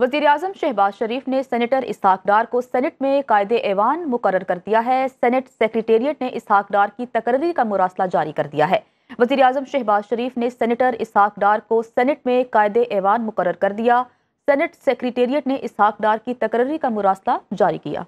वजीर अजम शहबाज शरीफ ने सेनेटर इसहाक डार को सेनेट में कायदे ऐवान मुकर कर दिया है सेनेट सेक्रेटेरिएट ने इसहाक डार की तकर्री का मुरासला जारी कर दिया है वजीर अजम शहबाज शरीफ ने सेनेटर इसहाक डार को सेनेट में कायदे ऐवान मुकर कर दिया सेनेट सेक्रेटेरिएट ने इसहाक डार की तकर्री का मुरासला जारी किया